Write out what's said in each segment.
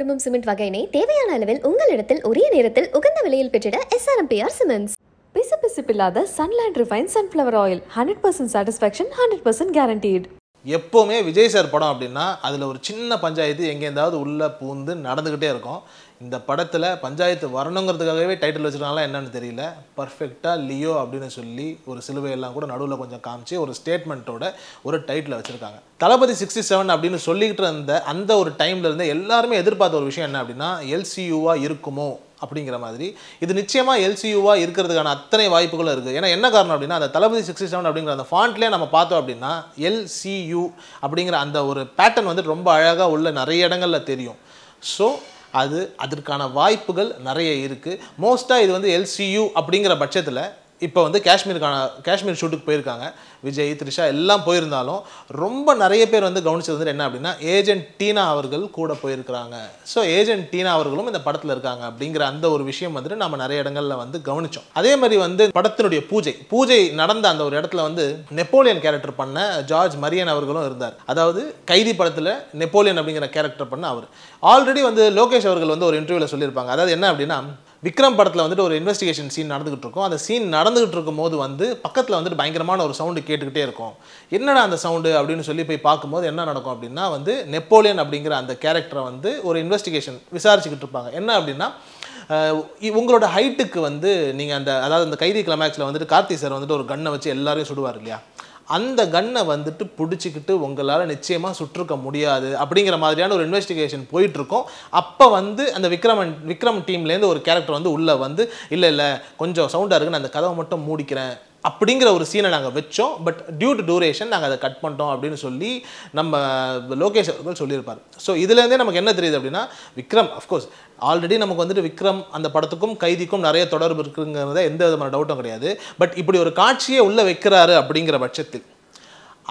விரும்பும் சிமெண்ட் வகையினை தேவையான அளவில் உங்களிடத்தில் ஒரே நேரத்தில் உகந்த விலையில் பெற்றிட எஸ்ஆர்எம்பிஆர் சிமெண்ட்ஸ் பிசு பிசுப்பில்லாத Sunland refine sunflower oil hundred percent satisfaction hundred percent guaranteed எப்போவுமே விஜய் சார் படம் அப்படின்னா அதில் ஒரு சின்ன பஞ்சாயத்து எங்கேருந்தாவது உள்ளே பூந்து நடந்துக்கிட்டே இருக்கும் இந்த படத்தில் பஞ்சாயத்து வரணுங்கிறதுக்காகவே டைட்டில் வச்சுருக்காங்களா என்னென்னு தெரியல பர்ஃபெக்டாக லியோ அப்படின்னு சொல்லி ஒரு சிலுவையெல்லாம் கூட நடுவில் கொஞ்சம் காமிச்சு ஒரு ஸ்டேட்மெண்ட்டோட ஒரு டைட்டில் வச்சுருக்காங்க தளபதி சிக்ஸ்டி செவன் அப்படின்னு சொல்லிக்கிட்டு இருந்த அந்த ஒரு டைம்லேருந்து எல்லாருமே எதிர்பார்த்த ஒரு விஷயம் என்ன அப்படின்னா எல்சியூவாக இருக்குமோ அப்படிங்கிற மாதிரி இது நிச்சயமாக எல்சியூவாக இருக்கிறதுக்கான அத்தனை வாய்ப்புகளும் இருக்குது ஏன்னா என்ன காரணம் அப்படின்னா அந்த தளபதி சிக்ஸ்டி செவன் அப்படிங்கிற அந்த ஃபாண்ட்லேயே நம்ம பார்த்தோம் அப்படின்னா எல்சியூ அப்படிங்கிற அந்த ஒரு பேட்டர்ன் வந்து ரொம்ப அழகாக உள்ள நிறைய இடங்களில் தெரியும் ஸோ அது அதற்கான வாய்ப்புகள் நிறைய இருக்குது மோஸ்ட்டாக இது வந்து எல்சியூ அப்படிங்கிற பட்சத்தில் இப்போ வந்து காஷ்மீருக்கான காஷ்மீர் ஷூட்டுக்கு போயிருக்காங்க விஜய் த்ரிஷா எல்லாம் போயிருந்தாலும் ரொம்ப நிறைய பேர் வந்து கவனிச்சது வந்து என்ன அப்படின்னா ஏஜென்ட் டீனா அவர்கள் கூட போயிருக்கிறாங்க ஸோ ஏஜென்ட் டீனா அவர்களும் இந்த படத்தில் இருக்காங்க அப்படிங்கிற அந்த ஒரு விஷயம் வந்துட்டு நம்ம நிறைய இடங்களில் வந்து கவனித்தோம் அதே மாதிரி வந்து படத்தினுடைய பூஜை பூஜை நடந்த அந்த ஒரு இடத்துல வந்து நெப்போலியன் கேரக்டர் பண்ண ஜார்ஜ் மரியன் அவர்களும் இருந்தார் அதாவது கைதி படத்தில் நெப்போலியன் அப்படிங்கிற கேரக்டர் பண்ண அவர் ஆல்ரெடி வந்து லோகேஷ் அவர்கள் வந்து ஒரு இன்டர்வியூவில் சொல்லியிருப்பாங்க அதாவது என்ன அப்படின்னா விக்ரம் படத்தில் வந்துட்டு ஒரு இன்வெஸ்டிகேஷன் சீன் நடந்துகிட்டு இருக்கும் அந்த சீன் நடந்துகிட்டு இருக்கும் போது வந்து பக்கத்தில் வந்துட்டு பயங்கரமான ஒரு சவுண்டு கேட்டுக்கிட்டே இருக்கும் என்னடா அந்த சவுண்டு அப்படின்னு சொல்லி போய் பார்க்கும்போது என்ன நடக்கும் அப்படின்னா வந்து நெப்போலியன் அப்படிங்கிற அந்த கேரக்டரை வந்து ஒரு இன்வெஸ்டிகேஷன் விசாரிச்சுக்கிட்டு இருப்பாங்க என்ன அப்படின்னா உங்களோட ஹைட்டுக்கு வந்து நீங்கள் அந்த அதாவது அந்த கைதி கிளமேக்ஸில் வந்துட்டு கார்த்தி சார் வந்துட்டு ஒரு கண்ணை வச்சு எல்லாரையும் சுடுவார் இல்லையா அந்த கன்னை வந்துட்டு பிடிச்சிக்கிட்டு உங்களால் நிச்சயமாக சுற்றுக்க முடியாது அப்படிங்கிற மாதிரியான ஒரு இன்வெஸ்டிகேஷன் போயிட்டுருக்கோம் அப்போ வந்து அந்த விக்ரமன் விக்ரம் டீம்லேருந்து ஒரு கேரக்டர் வந்து உள்ளே வந்து இல்லை இல்லை கொஞ்சம் சவுண்டாக இருக்குன்னு அந்த கதவை மட்டும் மூடிக்கிறேன் அப்படிங்கிற ஒரு சீனை நாங்கள் வச்சோம் பட் டியூ டு டூரேஷன் நாங்கள் அதை கட் பண்ணிட்டோம் அப்படின்னு சொல்லி நம்ம லோகேஷ் அவர்கள் சொல்லியிருப்பார் ஸோ இதுலேருந்தே நமக்கு என்ன தெரியுது அப்படின்னா விக்ரம் அஃப்கோர்ஸ் ஆல்ரெடி நமக்கு வந்துட்டு விக்ரம் அந்த படத்துக்கும் கைதிக்கும் நிறைய தொடர்பு இருக்குங்கிறத எந்த விதமான டவுட்டும் கிடையாது பட் இப்படி ஒரு காட்சியை உள்ளே வைக்கிறாரு அப்படிங்கிற பட்சத்தில்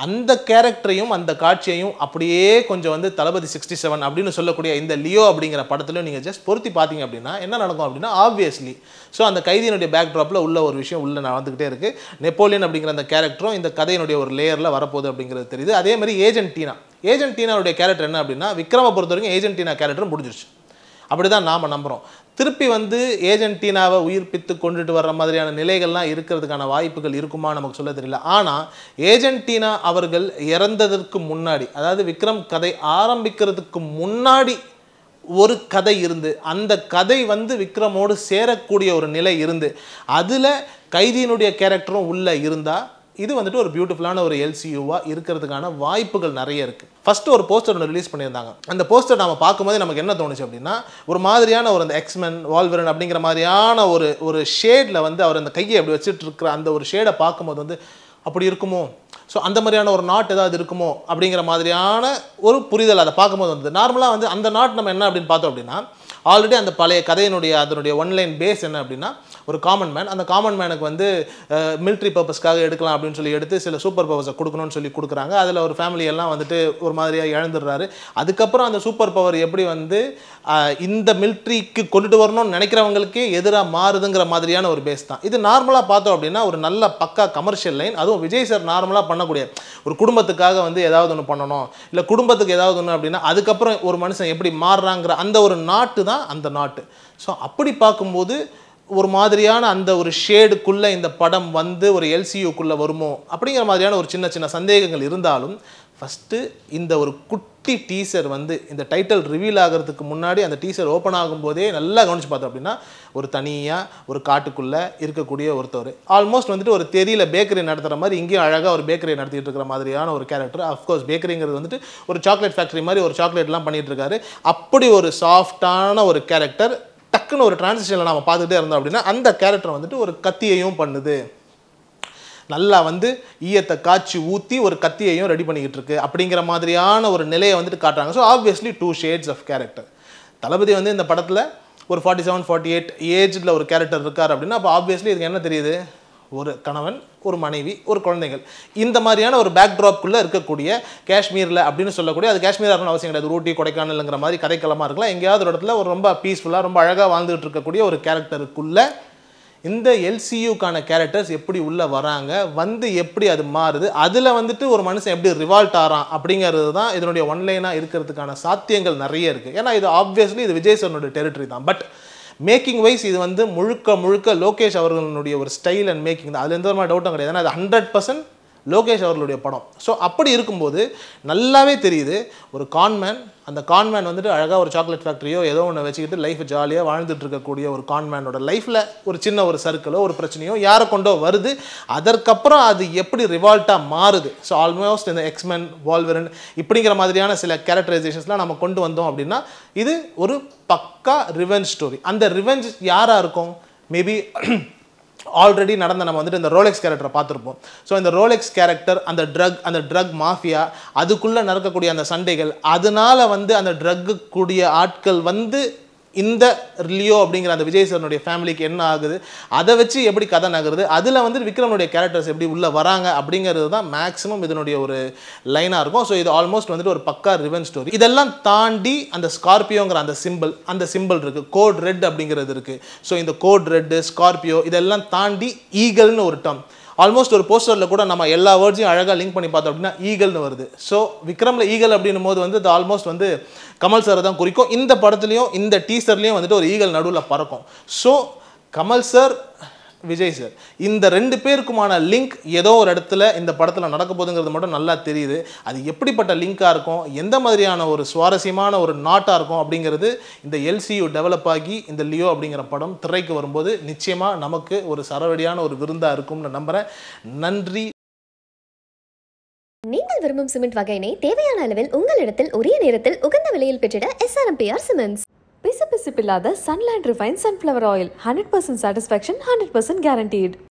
அந்த கேரக்டரையும் அந்த காட்சியையும் அப்படியே கொஞ்சம் வந்து தளபதி சிக்ஸ்டி செவன் அப்படின்னு சொல்லக்கூடிய இந்த லியோ அப்படிங்கிற படத்துலையும் நீங்கள் ஜஸ்ட் பொருத்தி பார்த்தீங்க அப்படின்னா என்ன நடக்கும் அப்படின்னா ஆப்வியஸ்லி ஸோ அந்த கைதியினுடைய பேக் ட்ராப்பில் உள்ள ஒரு விஷயம் உள்ளே நடந்துகிட்டே இருக்குது நெப்போலியன் அப்படிங்கிற அந்த கேரக்டரும் இந்த கதையினுடைய ஒரு லேயரில் வரப்போகுது அப்படிங்கிறது தெரியுது அதே மாதிரி ஏஜென்ட் டீனா ஏஜென்ட் டீனாவுடைய கேரக்டர் என்ன அப்படின்னா விக்ரமை பொறுத்த வரைக்கும் ஏஜென்ட் டீனா முடிஞ்சிருச்சு அப்படி தான் நாம் நம்புகிறோம் திருப்பி வந்து ஏஜென்டினாவை உயிர்ப்பித்து கொண்டுட்டு வர்ற மாதிரியான நிலைகள்லாம் இருக்கிறதுக்கான வாய்ப்புகள் இருக்குமா நமக்கு சொல்ல தெரியல ஆனால் ஏஜென்டினா அவர்கள் இறந்ததற்கு முன்னாடி அதாவது விக்ரம் கதை ஆரம்பிக்கிறதுக்கு முன்னாடி ஒரு கதை இருந்து அந்த கதை வந்து விக்ரமோடு சேரக்கூடிய ஒரு நிலை இருந்து அதில் கைதியினுடைய கேரக்டரும் உள்ளே இருந்தால் இது வந்துட்டு ஒரு பியூட்டிஃபுல்லான ஒரு எல்சியூவாக இருக்கிறதுக்கான வாய்ப்புகள் நிறைய இருக்குது ஃபஸ்ட்டு ஒரு போஸ்டர் ஒன்று ரிலீஸ் பண்ணியிருந்தாங்க அந்த போஸ்டர் நம்ம பார்க்கும்போது நமக்கு என்ன தோணுச்சு அப்படின்னா ஒரு மாதிரியான ஒரு அந்த எக்ஸ்மென் வால்வரன் அப்படிங்கிற மாதிரியான ஒரு ஒரு ஷேடில் வந்து அவர் அந்த கையை அப்படி வச்சுட்டு இருக்கிற அந்த ஒரு ஷேடை பார்க்கும்போது வந்து அப்படி இருக்குமோ ஸோ அந்த மாதிரியான ஒரு நாட் ஏதாவது இருக்குமோ அப்படிங்கிற மாதிரியான ஒரு புரிதல் அதை பார்க்கும்போது வந்து நார்மலாக வந்து அந்த நாட் நம்ம என்ன அப்படின்னு பார்த்தோம் அப்படின்னா ஆல்ரெடி அந்த பழைய கதையினுடைய அதனுடைய ஒன்லைன் பேஸ் என்ன அப்படின்னா ஒரு காமன் மேன் அந்த காமன் மேனுக்கு வந்து மிலிட்ரி பர்பஸ்க்காக எடுக்கலாம் அப்படின்னு சொல்லி எடுத்து சில சூப்பர் பவர்ஸை கொடுக்கணும்னு சொல்லி கொடுக்குறாங்க அதில் ஒரு ஃபேமிலியெல்லாம் வந்துட்டு ஒரு மாதிரியாக இழந்துடுறாரு அதுக்கப்புறம் அந்த சூப்பர் பவர் எப்படி வந்து இந்த மிலிட்ரிக்கு கொண்டுட்டு வரணும்னு நினைக்கிறவங்களுக்கு எதிராக மாறுதுங்கிற மாதிரியான ஒரு பேஸ் தான் இது நார்மலாக பார்த்தோம் அப்படின்னா ஒரு நல்ல பக்கா கமர்ஷியல் லைன் அதுவும் விஜய் சார் நார்மலாக பண்ணக்கூடிய ஒரு குடும்பத்துக்காக வந்து ஏதாவது ஒன்று பண்ணணும் இல்லை குடும்பத்துக்கு ஏதாவது ஒன்று அப்படின்னா அதுக்கப்புறம் ஒரு மனுஷன் எப்படி மாறுறாங்கிற அந்த ஒரு நாட்டு தான் அந்த நாட்டு ஸோ அப்படி பார்க்கும்போது ஒரு மாதிரியான அந்த ஒரு ஷேடுக்குள்ளே இந்த படம் வந்து ஒரு எல்சியூக்குள்ளே வருமோ அப்படிங்கிற மாதிரியான ஒரு சின்ன சின்ன சந்தேகங்கள் இருந்தாலும் ஃபஸ்ட்டு இந்த ஒரு குட்டி டீசர் வந்து இந்த டைட்டில் ரிவீல் ஆகிறதுக்கு முன்னாடி அந்த டீசர் ஓப்பன் ஆகும்போதே நல்லா கவனித்து பார்த்தோம் அப்படின்னா ஒரு தனியாக ஒரு காட்டுக்குள்ளே இருக்கக்கூடிய ஒருத்தர் ஆல்மோஸ்ட் வந்துட்டு ஒரு தெரியல பேக்கரி நடத்துகிற மாதிரி இங்கேயும் அழகாக ஒரு பேக்கரி நடத்திட்டு இருக்கிற மாதிரியான ஒரு கேரக்டர் அஃப்கோர்ஸ் பேக்கரிங்கிறது வந்துட்டு ஒரு சாக்லேட் ஃபேக்ட்ரி மாதிரி ஒரு சாக்லேட்லாம் பண்ணிகிட்டு இருக்காரு அப்படி ஒரு சாஃப்டான ஒரு கேரக்டர் டக்குன்னு ஒரு டிரான்சிஷனில் நம்ம பார்த்துக்கிட்டே இருந்தோம் அப்படின்னா அந்த கேரக்டர் வந்துட்டு ஒரு கத்தியையும் பண்ணுது நல்லா வந்து ஈயத்தை காய்ச்சி ஊற்றி ஒரு கத்தியையும் ரெடி பண்ணிக்கிட்டு இருக்கு அப்படிங்கிற மாதிரியான ஒரு நிலையை வந்துட்டு காட்டுறாங்க so obviously two shades of character Thalapathy வந்து இந்த படத்தில் ஒரு ஃபார்ட்டி செவன் ஃபார்ட்டி எயிட் ஏஜில் ஒரு கேரக்டர் இருக்கார் அப்படின்னா அப்போ ஆப்வியஸ்லி இதுக்கு என்ன தெரியுது ஒரு கணவன் ஒரு மனைவி ஒரு குழந்தைகள் இந்த மாதிரியான ஒரு பேக் ட்ராப்குள்ளே இருக்கக்கூடிய காஷ்மீரில் அப்படின்னு சொல்லக்கூடிய அது காஷ்மீராக இருக்கணும் அவசியம் கிடையாது ஊட்டி கொடைக்கானல்ங்கிற மாதிரி கதைக்களமாக இருக்கலாம் எங்கேயாவது ஒரு இடத்துல ஒரு ரொம்ப பீஸ்ஃபுல்லாக ரொம்ப அழகாக வாழ்ந்துகிட்டு இருக்கக்கூடிய ஒரு கேரக்டருக்குள்ளே இந்த எல்சியூக்கான கேரக்டர்ஸ் எப்படி உள்ளே வராங்க வந்து எப்படி அது மாறுது அதில் வந்துட்டு ஒரு மனுஷன் எப்படி ரிவால்ட் ஆகிறான் அப்படிங்கிறது தான் இதனுடைய ஒன்லைனாக இருக்கிறதுக்கான சாத்தியங்கள் நிறைய இருக்குது ஏன்னா இது ஆப்வியஸ்லி இது விஜய் சார்னுடைய டெரிட்டரி தான் பட் மேக்கிங் வைஸ் இது வந்து முழுக்க முழுக்க லோகேஷ் அவர்களுடைய ஒரு ஸ்டைல் அண்ட் மேக்கிங் தான் அதில் எந்த மாதிரி டவுட்டும் கிடையாது ஏன்னா அது ஹண்ட்ரட் பர்சன்ட் லோகேஷ் அவர்களுடைய படம் ஸோ அப்படி இருக்கும்போது நல்லாவே தெரியுது ஒரு கான்மேன் அந்த கான்மேன் வந்துட்டு அழகாக ஒரு சாக்லேட் ஃபேக்ட்ரியோ ஏதோ ஒன்று வச்சுக்கிட்டு லைஃப் ஜாலியாக வாழ்ந்துட்டுருக்கக்கூடிய இருக்கக்கூடிய ஒரு கான்மேனோட லைஃப்பில் ஒரு சின்ன ஒரு சர்க்கிளோ ஒரு பிரச்சனையோ யாரை கொண்டோ வருது அதற்கப்புறம் அது எப்படி ரிவால்ட்டாக மாறுது ஸோ ஆல்மோஸ்ட் இந்த எக்ஸ்மேன் வால்வரன் இப்படிங்கிற மாதிரியான சில கேரக்டரைசேஷன்ஸ்லாம் நம்ம கொண்டு வந்தோம் அப்படின்னா இது ஒரு பக்கா ரிவெஞ்ச் ஸ்டோரி அந்த ரிவெஞ்ச் யாராக இருக்கும் மேபி ஆல்ரெடி நடந்த நம்ம வந்துட்டு இந்த ரோலெக்ஸ் கேரக்டரை பார்த்துருப்போம் ஸோ இந்த ரோலெக்ஸ் கேரக்டர் அந்த ட்ரக் அந்த ட்ரக் மாஃபியா அதுக்குள்ளே நடக்கக்கூடிய அந்த சண்டைகள் அதனால் வந்து அந்த ட்ரக்கு கூடிய ஆட்கள் வந்து இந்த லியோ அப்படிங்கிற அந்த விஜய் சரனுடைய ஃபேமிலிக்கு என்ன ஆகுது அதை வச்சு எப்படி கதை நகருது அதில் வந்து விக்ரமனுடைய கேரக்டர்ஸ் எப்படி உள்ளே வராங்க அப்படிங்கிறது தான் மேக்ஸிமம் இதனுடைய ஒரு லைனாக இருக்கும் ஸோ இது ஆல்மோஸ்ட் வந்துட்டு ஒரு பக்கா ரிவன் ஸ்டோரி இதெல்லாம் தாண்டி அந்த ஸ்கார்பியோங்கிற அந்த சிம்பிள் அந்த சிம்பிள் இருக்குது கோட் ரெட் அப்படிங்கிறது இருக்குது ஸோ இந்த கோட் ரெட்டு ஸ்கார்பியோ இதெல்லாம் தாண்டி ஈகல்னு ஒரு டம் ஆல்மோஸ்ட் ஒரு போஸ்டரில் கூட நம்ம எல்லா வேர்ட்ஸையும் அழகாக லிங்க் பண்ணி பார்த்தோம் அப்படின்னா ஈகல்னு வருது ஸோ விக்ரமில் ஈகல் அப்படின்னும் போது வந்து இது ஆல்மோஸ்ட் வந்து கமல் சாரை தான் குறிக்கும் இந்த படத்துலையும் இந்த டீசர்லேயும் வந்துட்டு ஒரு ஈகல் நடுவில் பறக்கும் so Kamal sir Vijay sir இந்த ரெண்டு பேருக்குமான லிங்க் ஏதோ ஒரு இடத்துல இந்த படத்தில் நடக்க போதுங்கிறது மட்டும் நல்லா தெரியுது அது எப்படிப்பட்ட லிங்காக இருக்கும் எந்த மாதிரியான ஒரு சுவாரஸ்யமான ஒரு நாட்டாக இருக்கும் அப்படிங்கிறது இந்த எல்சியு டெவலப் ஆகி இந்த லியோ அப்படிங்கிற படம் திரைக்கு வரும்போது நிச்சயமாக நமக்கு ஒரு சரவடியான ஒரு விருந்தாக இருக்கும்னு நம்புகிறேன் நன்றி நீங்கள் விரும்பும் சிமெண்ட் வகையினை தேவையான அளவில் உங்களிடத்தில் ஒரே நேரத்தில் உகந்த விலையில் பெற்றிட எஸ்ஆர்எம்பிஆர் சிமெண்ட்ஸ் பிசு பிசுப்பில்லாத Sunland refine sunflower oil hundred percent satisfaction hundred percent guaranteed